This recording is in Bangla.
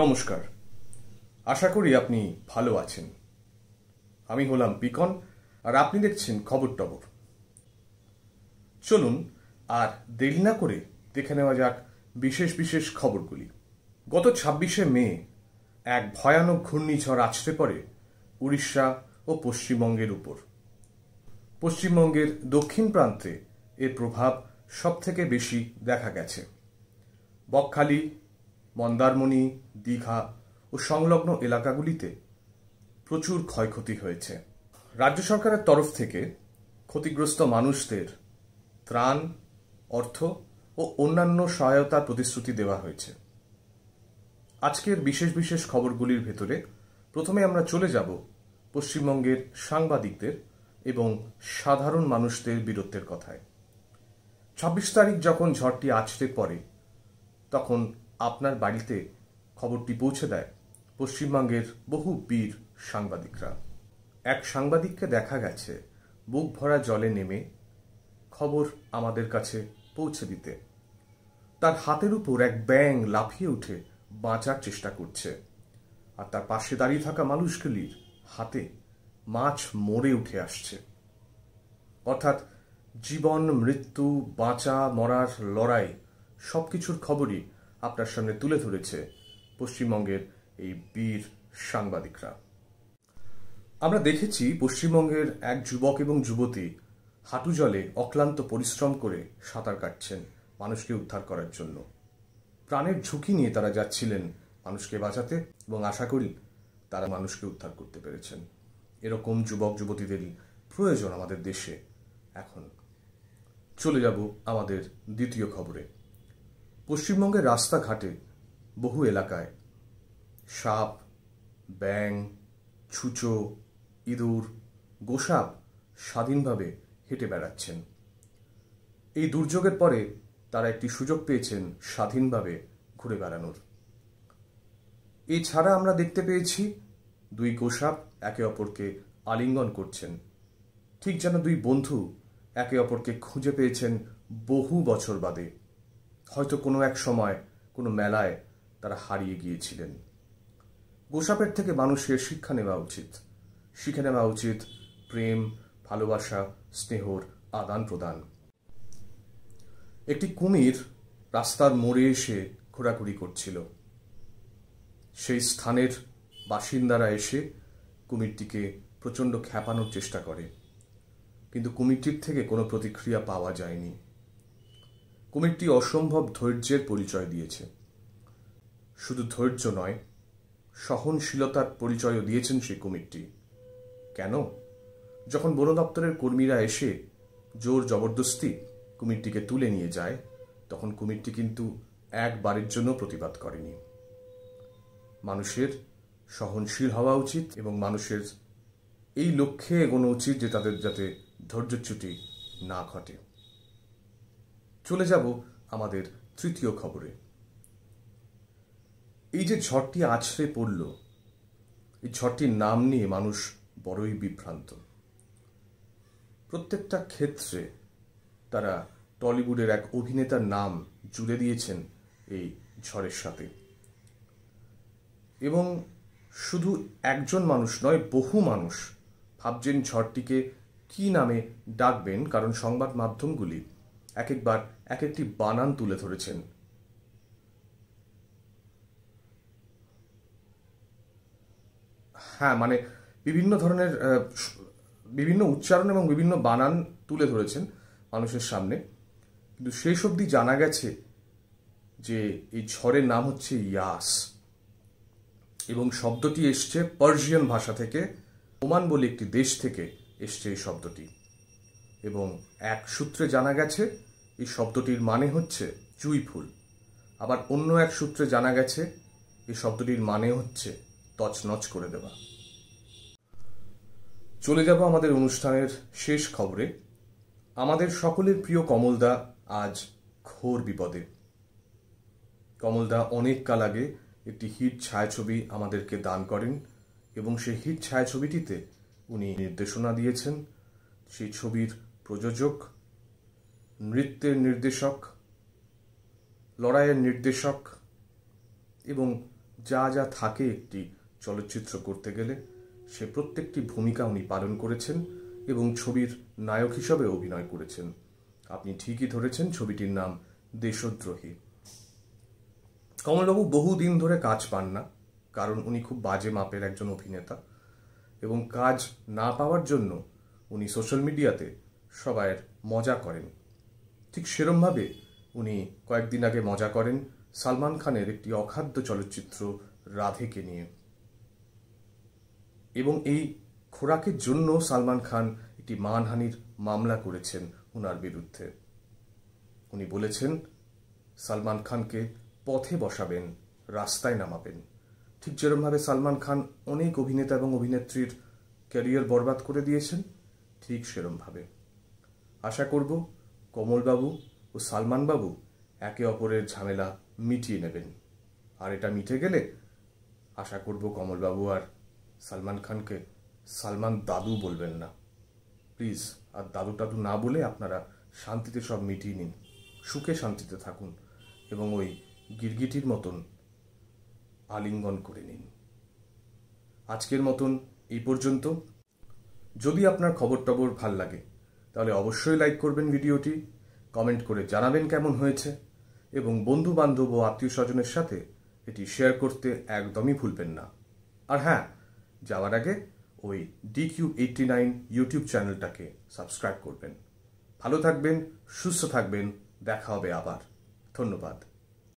নমস্কার আশা করি আপনি ভালো আছেন আমি হলাম বিকন আর আপনি দেখছেন খবর টবর চলুন আর দেরি না করে দেখে নেওয়া যাক বিশেষ বিশেষ খবরগুলি গত ছাব্বিশে মে এক ভয়ানক ঘূর্ণিঝড় আছড়ে পড়ে উড়িষ্যা ও পশ্চিমবঙ্গের উপর পশ্চিমবঙ্গের দক্ষিণ প্রান্তে এর প্রভাব সবথেকে বেশি দেখা গেছে বকখালি মন্দারমণি দীঘা ও সংলগ্ন এলাকাগুলিতে প্রচুর ক্ষয়ক্ষতি হয়েছে রাজ্য সরকারের তরফ থেকে ক্ষতিগ্রস্ত মানুষদের ত্রাণ অর্থ ও অন্যান্য সহায়তার প্রতিশ্রুতি দেওয়া হয়েছে আজকের বিশেষ বিশেষ খবরগুলির ভেতরে প্রথমে আমরা চলে যাব পশ্চিমবঙ্গের সাংবাদিকদের এবং সাধারণ মানুষদের বীরত্বের কথায় ছাব্বিশ তারিখ যখন ঝড়টি আছড়ে পড়ে তখন আপনার বাড়িতে খবরটি পৌঁছে দেয় পশ্চিমবঙ্গের বহু বীর সাংবাদিকরা এক সাংবাদিককে দেখা গেছে বুক ভরা জলে নেমে খবর আমাদের কাছে পৌঁছে দিতে তার হাতের উপর এক ব্যাং লাফিয়ে উঠে বাঁচার চেষ্টা করছে আর তার পাশে দাঁড়িয়ে থাকা মানুষগুলির হাতে মাছ মরে উঠে আসছে অর্থাৎ জীবন মৃত্যু বাঁচা মরার লড়াই সব কিছুর খবরই আপনার সামনে তুলে ধরেছে পশ্চিমবঙ্গের এই বীর সাংবাদিকরা আমরা দেখেছি পশ্চিমবঙ্গের এক যুবক এবং যুবতী হাঁটু জলে অক্লান্ত পরিশ্রম করে সাঁতার কাটছেন মানুষকে উদ্ধার করার জন্য প্রাণের ঝুঁকি নিয়ে তারা যাচ্ছিলেন মানুষকে বাঁচাতে এবং আশা করি তারা মানুষকে উদ্ধার করতে পেরেছেন এরকম যুবক যুবতীদেরই প্রয়োজন আমাদের দেশে এখন চলে যাব আমাদের দ্বিতীয় খবরে পশ্চিমবঙ্গের রাস্তাঘাটে বহু এলাকায় সাপ ব্যাং ছুঁচো ইঁদুর গোসাপ স্বাধীনভাবে হেঁটে বেড়াচ্ছেন এই দুর্যোগের পরে তারা একটি সুযোগ পেয়েছেন স্বাধীনভাবে ঘুরে বেড়ানোর এছাড়া আমরা দেখতে পেয়েছি দুই গোসাপ একে অপরকে আলিঙ্গন করছেন ঠিক যেন দুই বন্ধু একে অপরকে খুঁজে পেয়েছেন বহু বছর বাদে হয়তো কোনো এক সময় কোনো মেলায় তারা হারিয়ে গিয়েছিলেন গোসাপের থেকে মানুষের শিক্ষা নেওয়া উচিত শিখে নেওয়া উচিত প্রেম ভালোবাসা স্নেহর আদান প্রদান একটি কুমির রাস্তার মোড়ে এসে ঘোরাঘুরি করছিল সেই স্থানের বাসিন্দারা এসে কুমিরটিকে প্রচণ্ড খ্যাপানোর চেষ্টা করে কিন্তু কুমিরটির থেকে কোনো প্রতিক্রিয়া পাওয়া যায়নি কুমিরটি অসম্ভব ধৈর্যের পরিচয় দিয়েছে শুধু ধৈর্য নয় সহনশীলতার পরিচয়ও দিয়েছেন সেই কুমিরটি কেন যখন বন দপ্তরের কর্মীরা এসে জোর জবরদস্তি কুমিরটিকে তুলে নিয়ে যায় তখন কুমিরটি কিন্তু একবারের জন্য প্রতিবাদ করেনি মানুষের সহনশীল হওয়া উচিত এবং মানুষের এই লক্ষ্যে এগোনো উচিত যে তাদের যাতে ধৈর্যচ্যুতি না ঘটে চলে যাব আমাদের তৃতীয় খবরে এই যে ঝড়টি আছড়ে পড়ল এই ঝড়টির নাম নিয়ে মানুষ বড়ই বিভ্রান্ত প্রত্যেকটা ক্ষেত্রে তারা টলিউডের এক অভিনেতার নাম জুড়ে দিয়েছেন এই ঝড়ের সাথে এবং শুধু একজন মানুষ নয় বহু মানুষ ভাবছেন ঝড়টিকে কি নামে ডাকবেন কারণ সংবাদ মাধ্যমগুলি এক একবার এক একটি বানান তুলে ধরেছেন হ্যাঁ মানে বিভিন্ন ধরনের বিভিন্ন উচ্চারণ এবং বিভিন্ন বানান তুলে ধরেছেন মানুষের সামনে কিন্তু শেষ অবধি জানা গেছে যে এই ঝড়ের নাম হচ্ছে ইয়াস এবং শব্দটি এসছে পার্সিয়ান ভাষা থেকে ওমান বলে একটি দেশ থেকে এসছে এই শব্দটি এবং এক সূত্রে জানা গেছে এই শব্দটির মানে হচ্ছে চুই ফুল আবার অন্য এক সূত্রে জানা গেছে এই শব্দটির মানে হচ্ছে তছনছ করে দেওয়া চলে যাব আমাদের অনুষ্ঠানের শেষ খবরে আমাদের সকলের প্রিয় কমলদা আজ ঘোর বিপদে কমলদা অনেক কাল আগে একটি হিট ছায়াছবি আমাদেরকে দান করেন এবং সেই হিট ছায়াছবিটিতে উনি নির্দেশনা দিয়েছেন সেই ছবির প্রযোজক নৃত্যের নির্দেশক লড়াইয়ের নির্দেশক এবং যা যা থাকে একটি চলচ্চিত্র করতে গেলে সে প্রত্যেকটি ভূমিকা উনি পালন করেছেন এবং ছবির নায়ক হিসাবে অভিনয় করেছেন আপনি ঠিকই ধরেছেন ছবিটির নাম দেশদ্রোহী কমলবাবু বহুদিন ধরে কাজ পান না কারণ উনি খুব বাজে মাপের একজন অভিনেতা এবং কাজ না পাওয়ার জন্য উনি সোশ্যাল মিডিয়াতে সবাইয়ের মজা করেন ঠিক সেরমভাবে উনি কয়েকদিন আগে মজা করেন সালমান খানের একটি অখাদ্য চলচ্চিত্র রাধেকে নিয়ে এবং এই খোরাকের জন্য সালমান খান একটি মানহানির মামলা করেছেন উনার বিরুদ্ধে উনি বলেছেন সালমান খানকে পথে বসাবেন রাস্তায় নামাবেন ঠিক যেরমভাবে সালমান খান অনেক অভিনেতা এবং অভিনেত্রীর ক্যারিয়ার বরবাদ করে দিয়েছেন ঠিক সেরমভাবে আশা করব কমলবাবু ও সালমানবাবু একে অপরের ঝামেলা মিটিয়ে নেবেন আর এটা মিটে গেলে আশা করব কমলবাবু আর সালমান খানকে সালমান দাদু বলবেন না প্লিজ আর দাদু টাদু না বলে আপনারা শান্তিতে সব মিটিয়ে নিন সুখে শান্তিতে থাকুন এবং ওই গিরগিটির মতন আলিঙ্গন করে নিন আজকের মতন এই পর্যন্ত যদি আপনার খবর টবর ভাল লাগে তাহলে অবশ্যই লাইক করবেন ভিডিওটি কমেন্ট করে জানাবেন কেমন হয়েছে এবং বন্ধু বান্ধব ও আত্মীয় স্বজনের সাথে এটি শেয়ার করতে একদমই ভুলবেন না আর হ্যাঁ যাওয়ার আগে ওই ডিকিউ এইটটি নাইন ইউটিউব চ্যানেলটাকে সাবস্ক্রাইব করবেন ভালো থাকবেন সুস্থ থাকবেন দেখা হবে আবার ধন্যবাদ